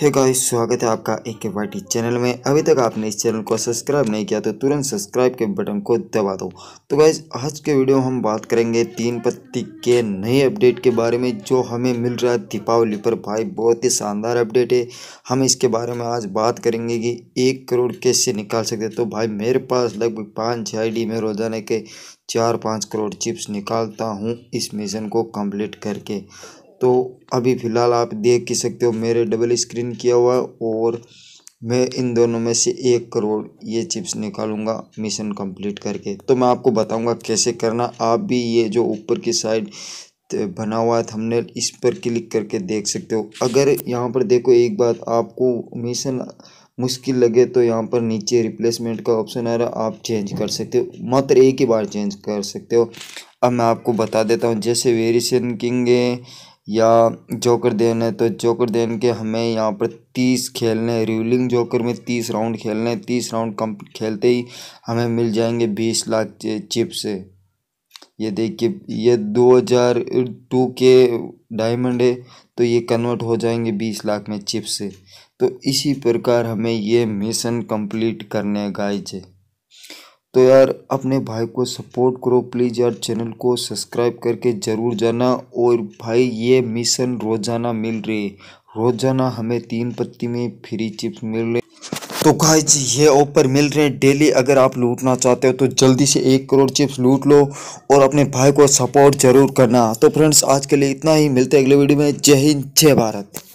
hey guys स्वागत है आपका ए के वाई चैनल में अभी तक आपने इस चैनल को सब्सक्राइब नहीं किया तो तुरंत सब्सक्राइब के बटन को दबा दो तो गाइस आज के वीडियो हम बात करेंगे तीन पत्ती के नए अपडेट के बारे में जो हमें मिल रहा है दीपावली पर भाई बहुत ही शानदार अपडेट है हम इसके बारे में आज बात करेंगे कि एक करोड़ कैसे निकाल सकते तो भाई मेरे पास लगभग पाँच छः आई में रोजाना के चार पाँच करोड़ चिप्स निकालता हूँ इस मिशन को कंप्लीट करके तो अभी फ़िलहाल आप देख ही सकते हो मेरे डबल स्क्रीन किया हुआ है और मैं इन दोनों में से एक करोड़ ये चिप्स निकालूंगा मिशन कंप्लीट करके तो मैं आपको बताऊंगा कैसे करना आप भी ये जो ऊपर की साइड बना हुआ है हमने इस पर क्लिक करके देख सकते हो अगर यहाँ पर देखो एक बात आपको मिशन मुश्किल लगे तो यहाँ पर नीचे रिप्लेसमेंट का ऑप्शन आ रहा है आप चेंज कर सकते हो मात्र एक ही बार चेंज कर सकते हो अब मैं आपको बता देता हूँ जैसे वेरिएशन किंग है या जोकर देन है तो जोकर देन के हमें यहाँ पर तीस खेलने रिवलिंग जोकर में तीस राउंड खेलने तीस राउंड कम खेलते ही हमें मिल जाएंगे बीस लाख चिप्स ये देखिए ये दो हजार टू के डायमंड है तो ये कन्वर्ट हो जाएंगे बीस लाख में चिप्स तो इसी प्रकार हमें ये मिशन कंप्लीट करने गाइज तो यार अपने भाई को सपोर्ट करो प्लीज़ यार चैनल को सब्सक्राइब करके ज़रूर जाना और भाई ये मिशन रोज़ाना मिल रही रोज़ाना हमें तीन पत्ती में फ्री चिप्स मिल रहे तो गाइज ये ऑफर मिल रहे हैं डेली तो अगर आप लूटना चाहते हो तो जल्दी से एक करोड़ चिप्स लूट लो और अपने भाई को सपोर्ट जरूर करना तो फ्रेंड्स आज के लिए इतना ही मिलते हैं अगले वीडियो में जय हिंद जय भारत